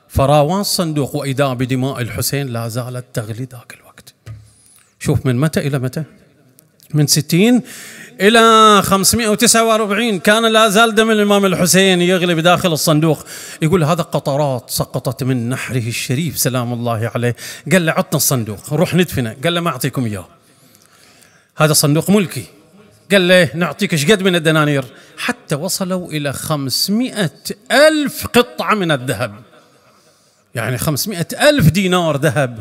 فراوى الصندوق وإذا بدماء الحسين لا زالت تغلي ذاك الوقت شوف من متى إلى متى من 60 إلى 549 كان لا زال دم الإمام الحسين يغلي بداخل الصندوق يقول هذا قطرات سقطت من نحره الشريف سلام الله عليه قال له عطنا الصندوق نروح ندفنه قال له ما أعطيكم إياه هذا صندوق ملكي قال له نعطيك ايش قد من الدنانير حتى وصلوا إلى 500 ألف قطعة من الذهب يعني 500 ألف دينار ذهب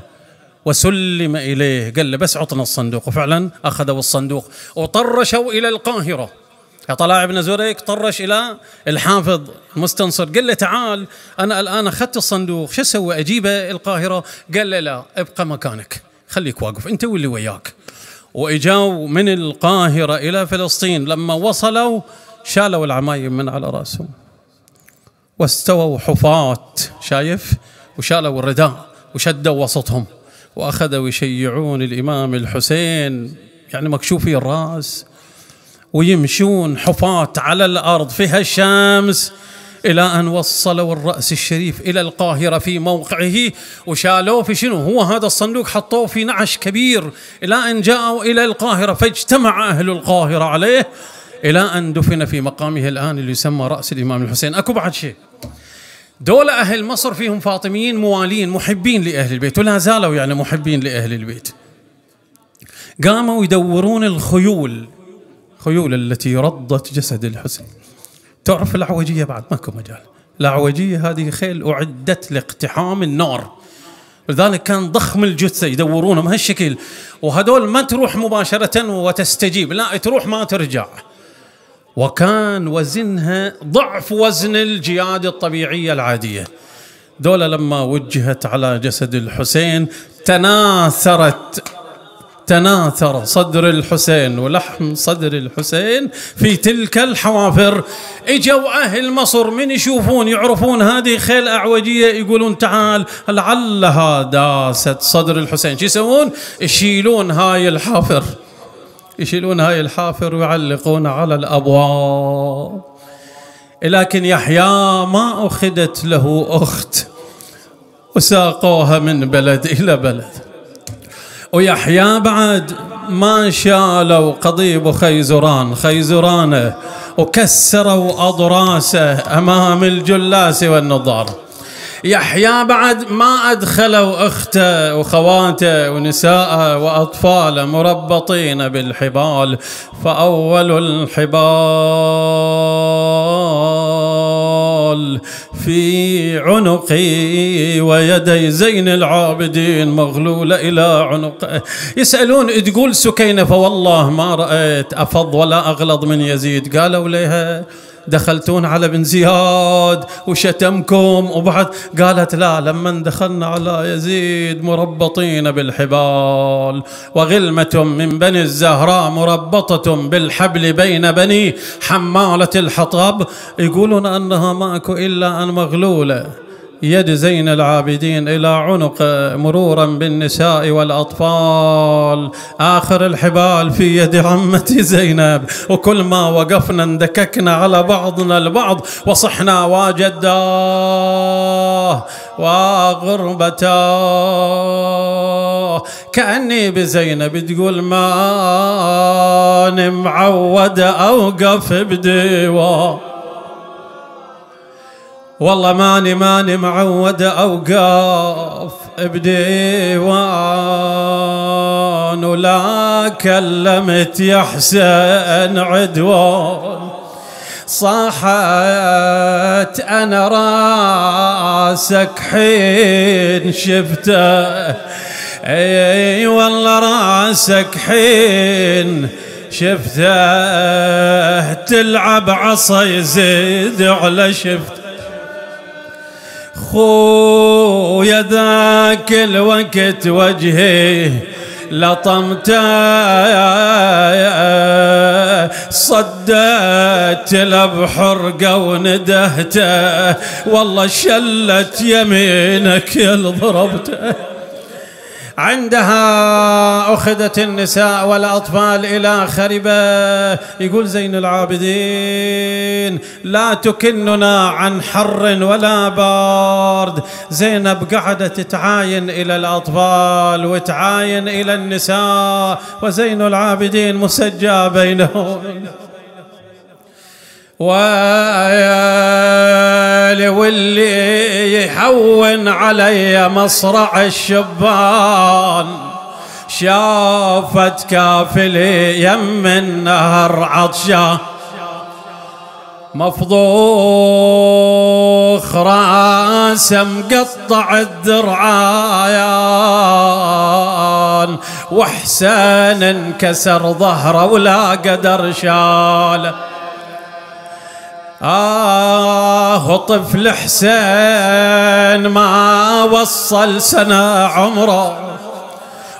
وسلم إليه قال له بس عطنا الصندوق وفعلا أخذوا الصندوق وطرشوا إلى القاهرة طلع ابن زريك طرش إلى الحافظ مستنصر قال له تعال أنا الآن أخذت الصندوق شو أسوي أجيبه القاهرة قال له لا ابقى مكانك خليك واقف أنت واللي وياك وإجاوا من القاهرة إلى فلسطين لما وصلوا شالوا العمايم من على رأسهم واستووا حفاة شايف وشالوا الرداء وشدوا وسطهم وأخذوا يشيعون الإمام الحسين يعني مكشوفي الرأس ويمشون حفاة على الأرض فيها الشمس إلى أن وصلوا الرأس الشريف إلى القاهرة في موقعه وشالوه في شنو هو هذا الصندوق حطوه في نعش كبير إلى أن جاءوا إلى القاهرة فاجتمع أهل القاهرة عليه إلى أن دفن في مقامه الآن اللي يسمى رأس الإمام الحسين أكو بعد شيء دول أهل مصر فيهم فاطميين موالين محبين لأهل البيت ولا زالوا يعني محبين لأهل البيت قاموا يدورون الخيول خيول التي رضت جسد الحسن تعرف العوجية بعد ماكو مجال العوجية هذه خيل أعدت لاقتحام النار لذلك كان ضخم الجثة يدورونه بهالشكل وهذول ما تروح مباشرة وتستجيب لا تروح ما ترجع وكان وزنها ضعف وزن الجياد الطبيعية العادية دولة لما وجهت على جسد الحسين تناثرت تناثر صدر الحسين ولحم صدر الحسين في تلك الحوافر اجوا اهل مصر من يشوفون يعرفون هذه خيل اعوجيه يقولون تعال لعلها داست صدر الحسين شو يسوون؟ يشيلون هاي الحافر يشيلون هاي الحافر ويعلقون على الأبواب لكن يحيى ما أخذت له أخت وساقوها من بلد إلى بلد ويحيى بعد ما شالوا قضيب خيزران خيزرانه وكسروا أضراسه أمام الجلاس والنظاره يحيى بعد ما أدخلوا أخته وخواته ونساءه وأطفاله مربطين بالحبال فأول الحبال في عنقي ويدي زين العابدين مغلولة إلى عنقه يسألون تقول سكينة فوالله ما رأيت أفض ولا أغلظ من يزيد قالوا لها دخلتون على بن زياد وشتمكم وبعد قالت لا لما دخلنا على يزيد مربطين بالحبال وغلمة من بني الزهراء مربطة بالحبل بين بني حمالة الحطب يقولون أنها ماكو إلا أن مغلولة يد زين العابدين إلى عنق مرورا بالنساء والأطفال آخر الحبال في يد عمتي زينب وكل ما وقفنا اندككنا على بعضنا البعض وصحنا واجداه وغربتاه كأني بزينب تقول ما أنا معود أوقف بديوان والله ماني ماني معود اوقف بديوان ولا كلمت يا حسين عدوان صاحت انا راسك حين شفته اي والله راسك حين شفته تلعب عصا يزيد على شفته خويا ذاك الوقت وجهي لطمته صدت لبحرقة وندهته والله شلت يمينك يل ضربته عندها أخذت النساء والأطفال إلى خربة يقول زين العابدين لا تكننا عن حر ولا بارد زينب قعدت تعاين إلى الأطفال وتعاين إلى النساء وزين العابدين مسجى بينهم ويالي واللي يحون علي مصرع الشبان شافت كافلي يم النهر عطشان مفضوخ راسه مقطع الذرعان وحسان انكسر ظهره ولا قدر شاله آه طفل حسين ما وصل سنة عمره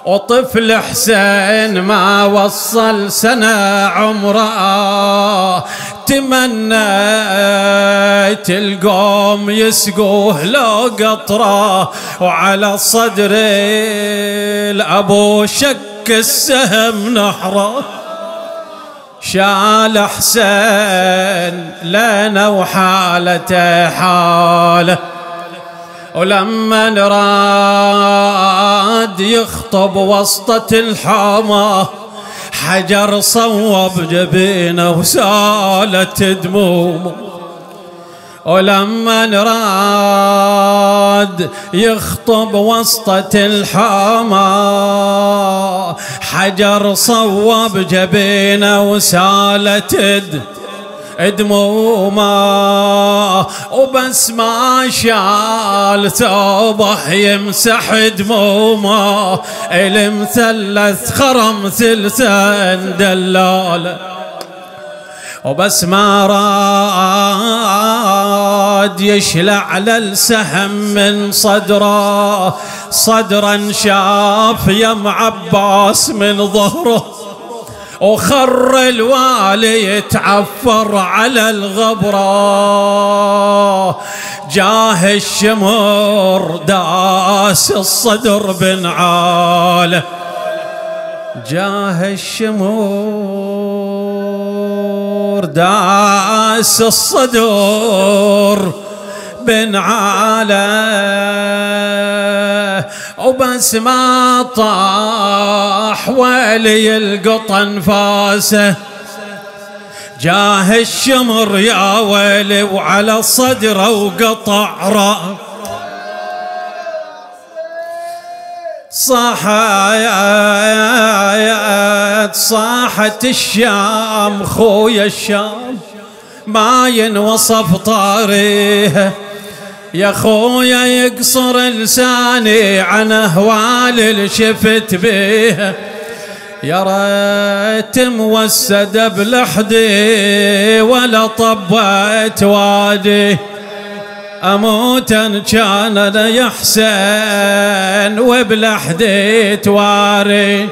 وطفل حسين ما وصل سنة عمره تمنيت القوم يسقوه لو قطره وعلى صدري الأبو شك السهم نحره شال حسين لنا وحالته حاله ولما راد يخطب وسطة الحامة حجر صوب جبينه وسالت دمومه ولما نراد يخطب وسطة الحامى حجر صوب جبينه وسالت دموما وبس ما شال ثوبه يمسح دموما المثلث خرم ثلثا دلاله وبس ما راد يشلع للسهم من صدره صدرا شاف يم عباس من ظهره وخر الوالي يتعفر على الغبرة جاه الشمر داس الصدر بن جاه الشمر داس الصدور بن عالة وبس ما طاح ولي القطن فاسه جاه الشمر يا ويلي وعلى صدره وقطع رأس صحيت صاحت الشام خويا الشام ما ينوصف طاريها يا خويا يقصر لساني عن اهوال اللي شفت بيها يا ريت موسد بلحدي ولا طبت وادي أموتا كان ليحسن وبلحدي تواري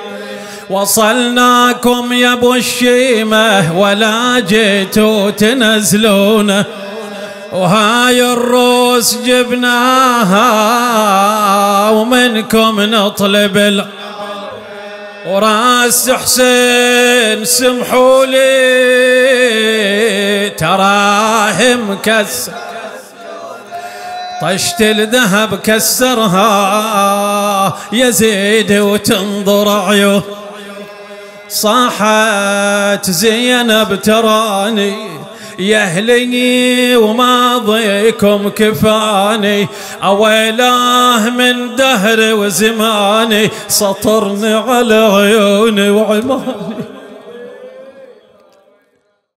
وصلناكم يا ابو الشيمه ولا جيتوا تنزلونا وهاي الروس جبناها ومنكم نطلب ال وراس حسين سمحوا لي تراهم كسر طشت الذهب كسرها يزيد وتنظر عيوه صاحت زينب تراني يا اهلي وماضيكم كفاني أويلاه من دهر وزماني سطرني على عيوني وعماني